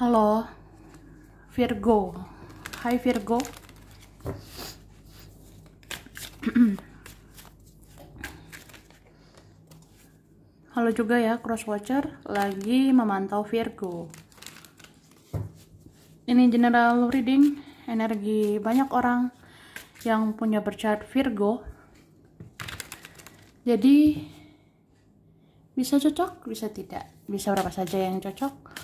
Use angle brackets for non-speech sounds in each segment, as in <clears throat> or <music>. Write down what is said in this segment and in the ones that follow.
Halo Virgo. Hai Virgo. <clears throat> Halo juga ya cross watcher lagi memantau Virgo. Ini general reading energi banyak orang yang punya bercat Virgo. Jadi bisa cocok, bisa tidak. Bisa berapa saja yang cocok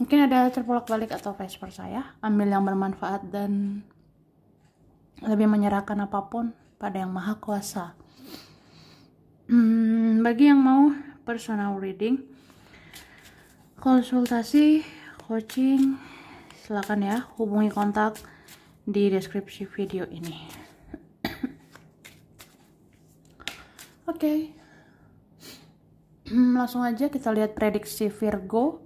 mungkin ada terpolak balik atau vice versa ya ambil yang bermanfaat dan lebih menyerahkan apapun pada yang maha kuasa hmm, bagi yang mau personal reading konsultasi coaching silahkan ya hubungi kontak di deskripsi video ini oke okay. Hmm, langsung aja kita lihat prediksi Virgo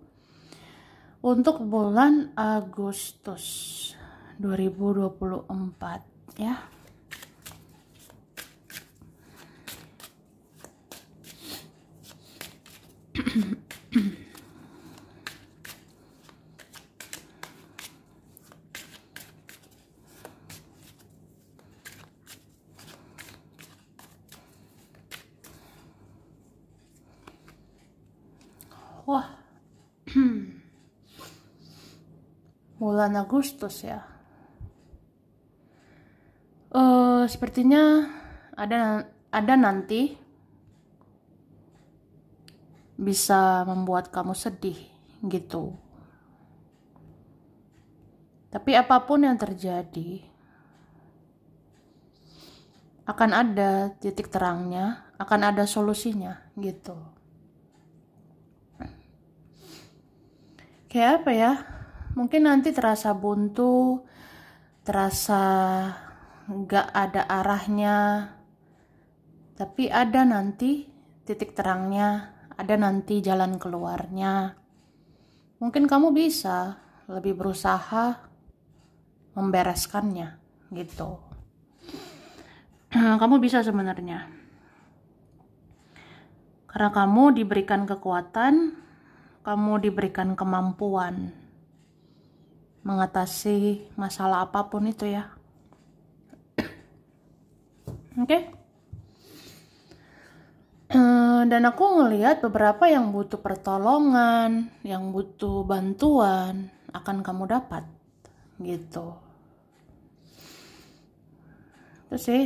untuk bulan Agustus 2024 ya. <clears throat> bulan Agustus ya. Uh, sepertinya ada ada nanti bisa membuat kamu sedih gitu. Tapi apapun yang terjadi akan ada titik terangnya, akan ada solusinya gitu. Kayak apa ya? mungkin nanti terasa buntu, terasa nggak ada arahnya, tapi ada nanti titik terangnya, ada nanti jalan keluarnya. Mungkin kamu bisa lebih berusaha membereskannya gitu. <clears throat> kamu bisa sebenarnya. Karena kamu diberikan kekuatan, kamu diberikan kemampuan mengatasi masalah apapun itu ya. <clears throat> Oke. Okay? Eh, dan aku ngelihat beberapa yang butuh pertolongan, yang butuh bantuan akan kamu dapat gitu. Itu sih.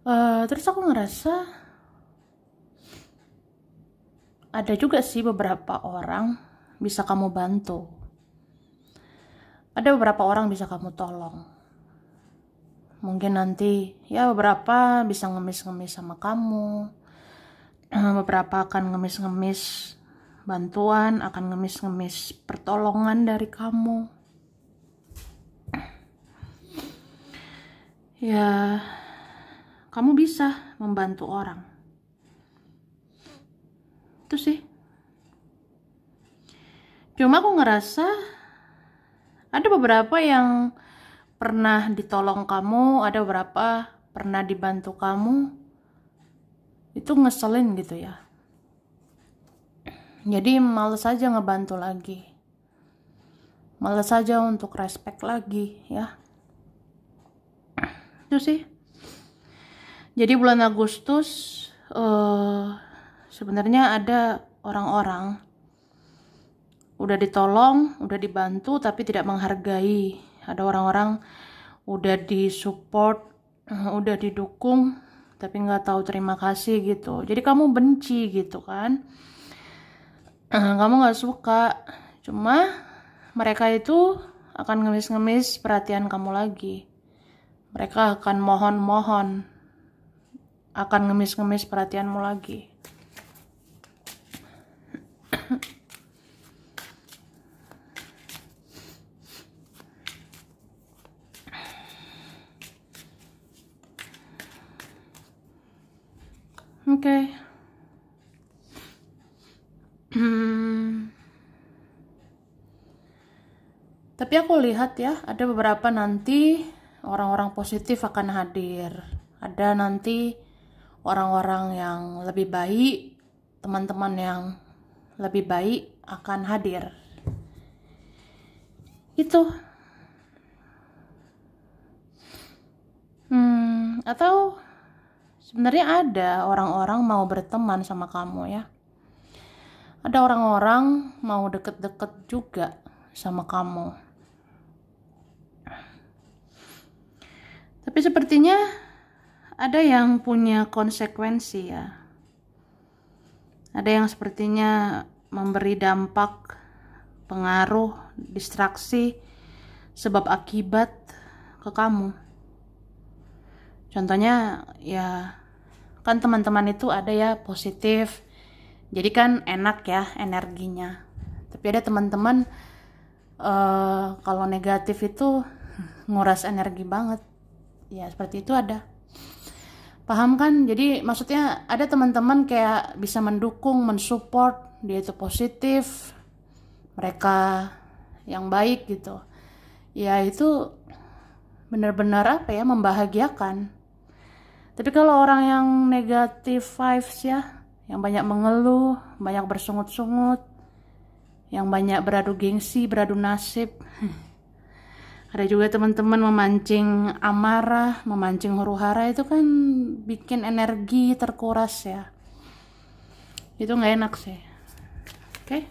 Uh, terus aku ngerasa ada juga sih beberapa orang bisa kamu bantu. Ada beberapa orang bisa kamu tolong. Mungkin nanti ya beberapa bisa ngemis-ngemis sama kamu. <clears throat> beberapa akan ngemis-ngemis bantuan, akan ngemis-ngemis pertolongan dari kamu. <clears throat> Ya, kamu bisa membantu orang. Itu sih cuma aku ngerasa ada beberapa yang pernah ditolong kamu ada beberapa pernah dibantu kamu itu ngeselin gitu ya jadi males aja ngebantu lagi males aja untuk respect lagi ya itu sih jadi bulan Agustus uh, sebenarnya ada orang-orang udah ditolong, udah dibantu tapi tidak menghargai. Ada orang-orang udah disupport, <clears throat> udah didukung tapi nggak tahu terima kasih gitu. Jadi kamu benci gitu kan? <clears throat> Kamu nggak suka. Cuma mereka itu akan ngemis-ngemis perhatian kamu lagi. Mereka akan mohon-mohon, akan ngemis-ngemis perhatianmu lagi. <clears throat> Okay. Hmm. Tapi aku lihat ya, ada beberapa nanti orang-orang positif akan hadir. Ada nanti orang-orang yang lebih baik, teman-teman yang lebih baik akan hadir. Itu. Hmm, atau Sebenarnya ada orang-orang mau berteman sama kamu ya. Ada orang-orang mau deket-deket juga sama kamu. Tapi sepertinya ada yang punya konsekuensi ya. Ada yang sepertinya memberi dampak, pengaruh, distraksi, sebab akibat ke kamu. Contohnya ya kan teman-teman itu ada ya positif jadi kan enak ya energinya tapi ada teman-teman uh, kalau negatif itu nguras energi banget ya seperti itu ada paham kan jadi maksudnya ada teman-teman kayak bisa mendukung mensupport dia itu positif mereka yang baik gitu ya itu benar-benar apa ya membahagiakan tapi kalau orang yang negatif vibes ya, yang banyak mengeluh, banyak bersungut-sungut, yang banyak beradu gengsi, beradu nasib. <laughs> Ada juga teman-teman memancing amarah, memancing huru-hara itu kan bikin energi terkuras ya. Itu nggak enak sih. Oke. Okay?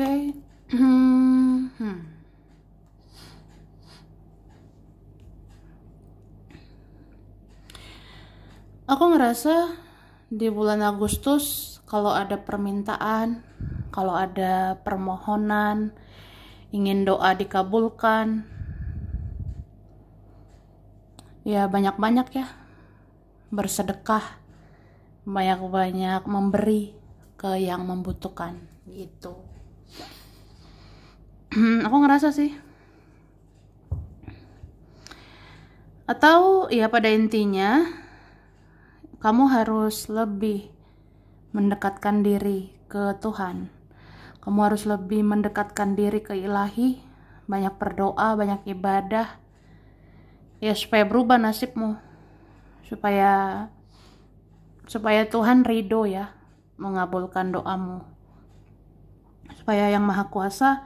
okay hmm. aku ngerasa di bulan Agustus kalau ada permintaan kalau ada permohonan ingin doa dikabulkan ya banyak-banyak ya bersedekah banyak-banyak memberi ke yang membutuhkan gitu Hmm, aku ngerasa sih atau ya pada intinya kamu harus lebih mendekatkan diri ke Tuhan kamu harus lebih mendekatkan diri ke ilahi banyak berdoa banyak ibadah ya supaya berubah nasibmu supaya supaya Tuhan ridho ya mengabulkan doamu supaya yang maha kuasa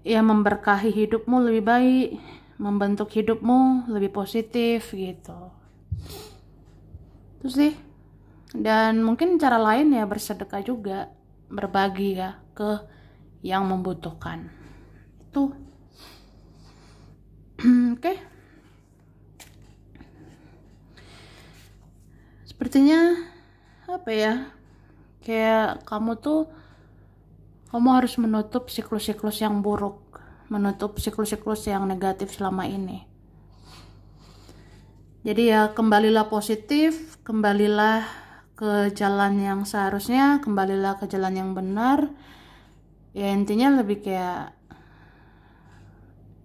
ya memberkahi hidupmu lebih baik membentuk hidupmu lebih positif gitu terus sih dan mungkin cara lain ya bersedekah juga berbagi ya ke yang membutuhkan itu <clears throat> oke okay. sepertinya apa ya kayak kamu tuh kamu harus menutup siklus-siklus yang buruk, menutup siklus-siklus yang negatif selama ini. Jadi ya kembalilah positif, kembalilah ke jalan yang seharusnya, kembalilah ke jalan yang benar. Ya intinya lebih kayak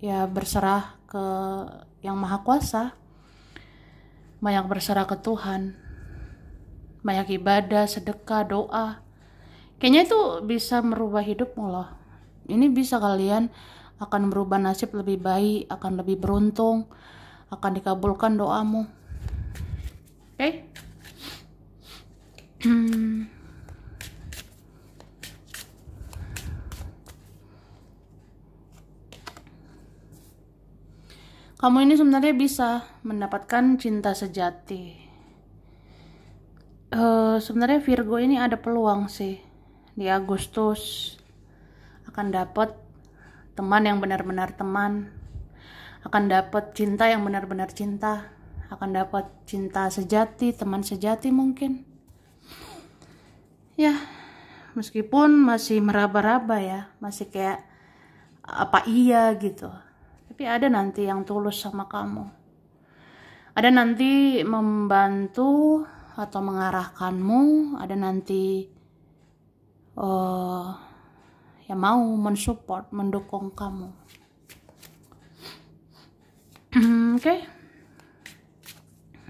ya berserah ke yang maha kuasa. Banyak berserah ke Tuhan. Banyak ibadah, sedekah, doa kayaknya itu bisa merubah hidup loh ini bisa kalian akan berubah nasib lebih baik akan lebih beruntung akan dikabulkan doamu oke okay? Hmm. kamu ini sebenarnya bisa mendapatkan cinta sejati. Uh, sebenarnya Virgo ini ada peluang sih di Agustus akan dapat teman yang benar-benar teman akan dapat cinta yang benar-benar cinta akan dapat cinta sejati teman sejati mungkin ya meskipun masih meraba-raba ya masih kayak apa iya gitu tapi ada nanti yang tulus sama kamu ada nanti membantu atau mengarahkanmu ada nanti uh, ya mau mensupport mendukung kamu <clears throat> oke okay.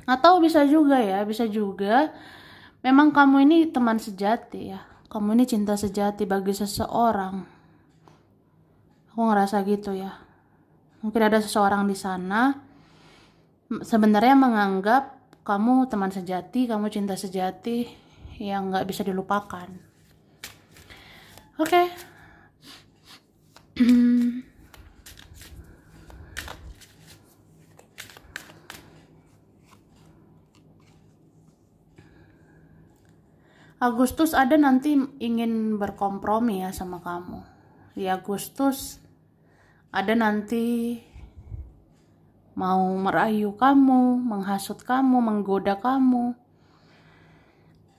atau bisa juga ya bisa juga memang kamu ini teman sejati ya kamu ini cinta sejati bagi seseorang aku ngerasa gitu ya mungkin ada seseorang di sana sebenarnya menganggap kamu teman sejati kamu cinta sejati yang nggak bisa dilupakan Oke. Okay. <clears throat> Agustus ada nanti ingin berkompromi ya sama kamu. Di Agustus ada nanti mau merayu kamu, menghasut kamu, menggoda kamu.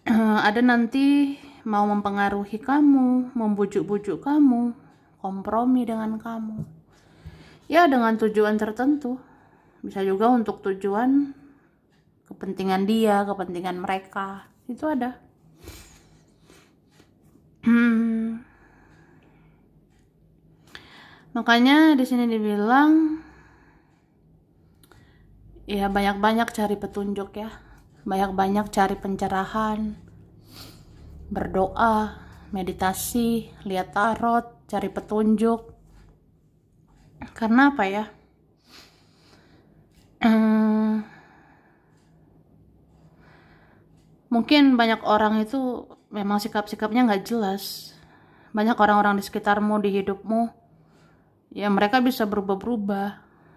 <clears throat> ada nanti mau mempengaruhi kamu, membujuk-bujuk kamu, kompromi dengan kamu. Ya, dengan tujuan tertentu. Bisa juga untuk tujuan kepentingan dia, kepentingan mereka. Itu ada. Hmm. Makanya di sini dibilang ya banyak-banyak cari petunjuk ya. Banyak-banyak cari pencerahan berdoa, meditasi, lihat tarot, cari petunjuk. Karena apa ya? Hmm, mungkin banyak orang itu memang sikap-sikapnya nggak jelas. Banyak orang-orang di sekitarmu, di hidupmu, ya mereka bisa berubah-berubah.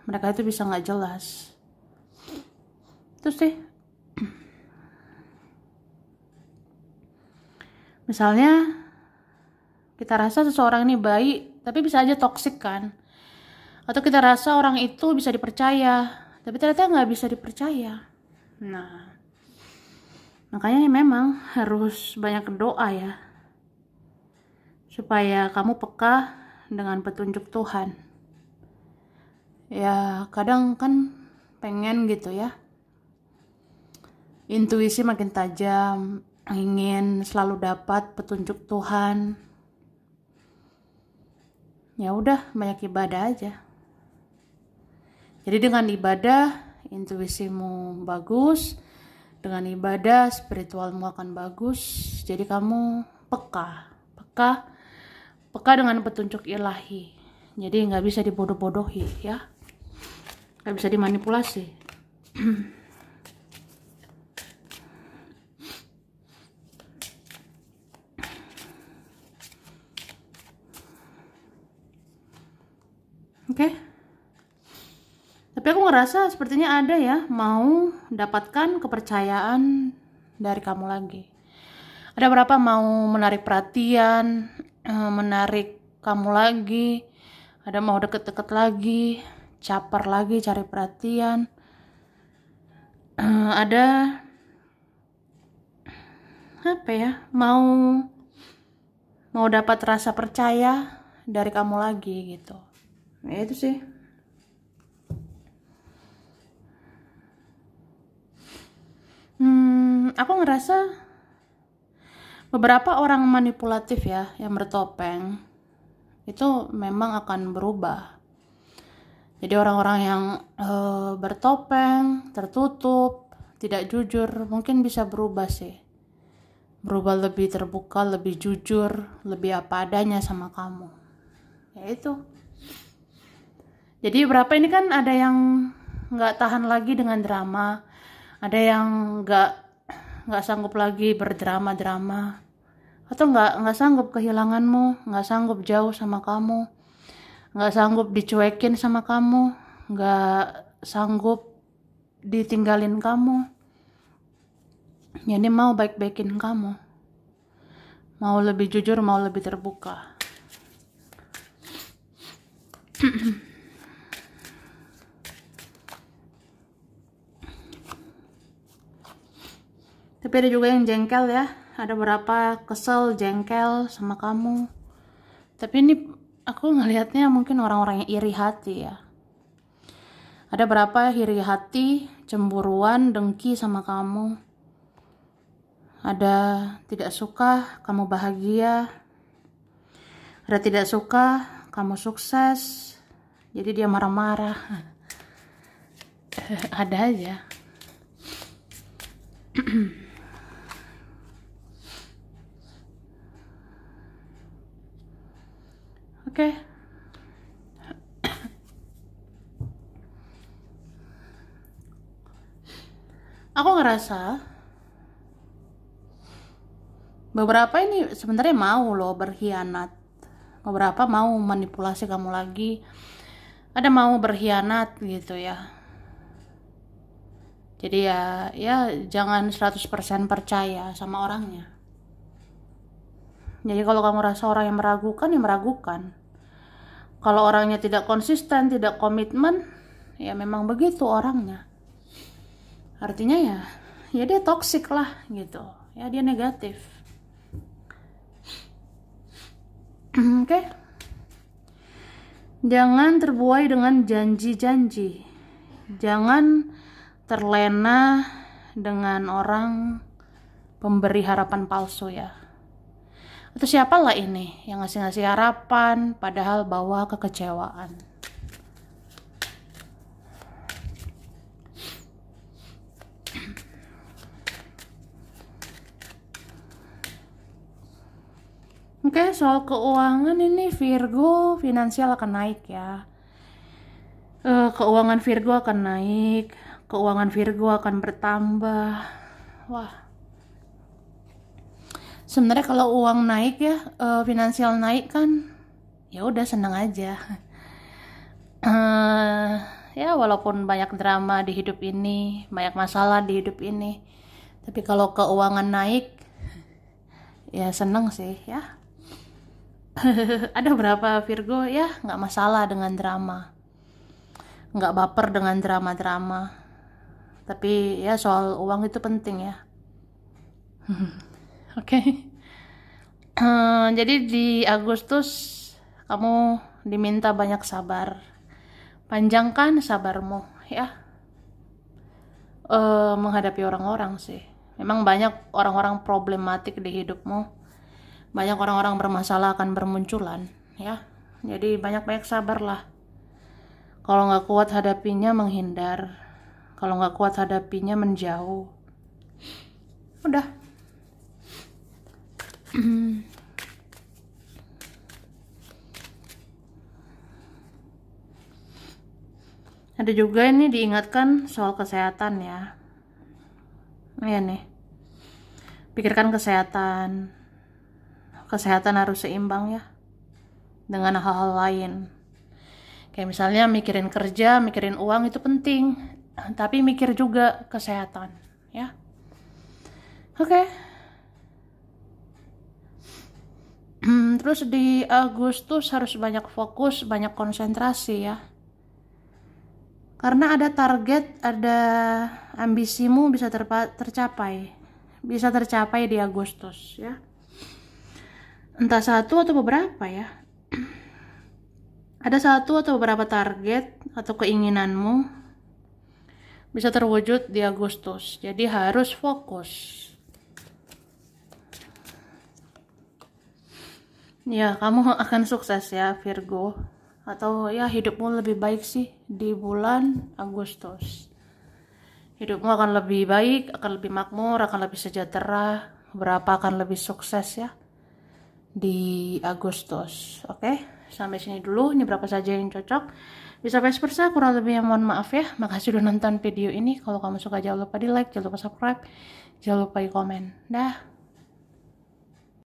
Mereka itu bisa nggak jelas. Terus sih Misalnya kita rasa seseorang ini baik, tapi bisa aja toksik kan? Atau kita rasa orang itu bisa dipercaya, tapi ternyata nggak bisa dipercaya. Nah, makanya memang harus banyak doa ya, supaya kamu peka dengan petunjuk Tuhan. Ya, kadang kan pengen gitu ya, intuisi makin tajam, ingin selalu dapat petunjuk Tuhan ya udah banyak ibadah aja jadi dengan ibadah intuisimu bagus dengan ibadah spiritualmu akan bagus jadi kamu peka peka peka dengan petunjuk ilahi jadi nggak bisa dibodoh-bodohi ya nggak bisa dimanipulasi <clears throat> ngerasa sepertinya ada ya mau dapatkan kepercayaan dari kamu lagi. Ada berapa mau menarik perhatian, eh, menarik kamu lagi, ada mau deket-deket lagi, caper lagi cari perhatian. Eh, ada apa ya? Mau mau dapat rasa percaya dari kamu lagi gitu. Ya itu sih. hmm, aku ngerasa beberapa orang manipulatif ya yang bertopeng itu memang akan berubah jadi orang-orang yang e, bertopeng tertutup tidak jujur mungkin bisa berubah sih berubah lebih terbuka, lebih jujur, lebih apa adanya sama kamu. Ya itu. Jadi berapa ini kan ada yang nggak tahan lagi dengan drama, ada yang nggak nggak sanggup lagi berdrama-drama atau nggak nggak sanggup kehilanganmu nggak sanggup jauh sama kamu nggak sanggup dicuekin sama kamu nggak sanggup ditinggalin kamu jadi mau baik-baikin kamu mau lebih jujur mau lebih terbuka <clears throat> tapi ada juga yang jengkel ya ada berapa kesel jengkel sama kamu tapi ini aku ngelihatnya mungkin orang-orang yang iri hati ya ada berapa iri hati cemburuan dengki sama kamu ada tidak suka kamu bahagia ada tidak suka kamu sukses jadi dia marah-marah <laughs> ada aja <clears throat> okay. aku ngerasa beberapa ini sebenarnya mau loh berkhianat beberapa mau manipulasi kamu lagi ada mau berkhianat gitu ya jadi ya ya jangan 100% percaya sama orangnya jadi kalau kamu rasa orang yang meragukan ya meragukan kalau orangnya tidak konsisten, tidak komitmen, ya memang begitu orangnya. Artinya ya, ya dia toksik lah gitu. Ya dia negatif. <clears throat> Oke. Okay? Jangan terbuai dengan janji-janji. Jangan terlena dengan orang pemberi harapan palsu ya. Atau siapalah ini yang ngasih-ngasih harapan padahal bawa kekecewaan. Oke, okay, soal keuangan ini Virgo finansial akan naik ya. Eh, keuangan Virgo akan naik, keuangan Virgo akan bertambah. Wah, sebenarnya kalau uang naik ya uh, finansial naik kan ya udah seneng aja uh, ya walaupun banyak drama di hidup ini banyak masalah di hidup ini tapi kalau keuangan naik ya seneng sih ya <laughs> ada berapa Virgo ya nggak masalah dengan drama nggak baper dengan drama-drama tapi ya soal uang itu penting ya <laughs> oke okay. Eh, jadi di Agustus kamu diminta banyak sabar panjangkan sabarmu ya uh, menghadapi orang-orang sih memang banyak orang-orang problematik di hidupmu banyak orang-orang bermasalah akan bermunculan ya jadi banyak-banyak sabarlah kalau nggak kuat hadapinya menghindar kalau nggak kuat hadapinya menjauh udah Mm-hmm. Ada juga ini diingatkan soal kesehatan ya. Iya nih. Pikirkan kesehatan. Kesehatan harus seimbang ya dengan hal-hal lain. Kayak misalnya mikirin kerja, mikirin uang itu penting, tapi mikir juga kesehatan, ya. Oke. Okay. Hmm, terus di Agustus harus banyak fokus, banyak konsentrasi ya. Karena ada target, ada ambisimu bisa tercapai. Bisa tercapai di Agustus ya. Entah satu atau beberapa ya. Ada satu atau beberapa target atau keinginanmu bisa terwujud di Agustus. Jadi harus fokus ya kamu akan sukses ya Virgo atau ya hidupmu lebih baik sih di bulan Agustus hidupmu akan lebih baik akan lebih makmur akan lebih sejahtera berapa akan lebih sukses ya di Agustus oke sampai sini dulu ini berapa saja yang cocok bisa vice versa kurang lebih yang mohon maaf ya makasih udah nonton video ini kalau kamu suka jangan lupa di like jangan lupa subscribe jangan lupa di komen dah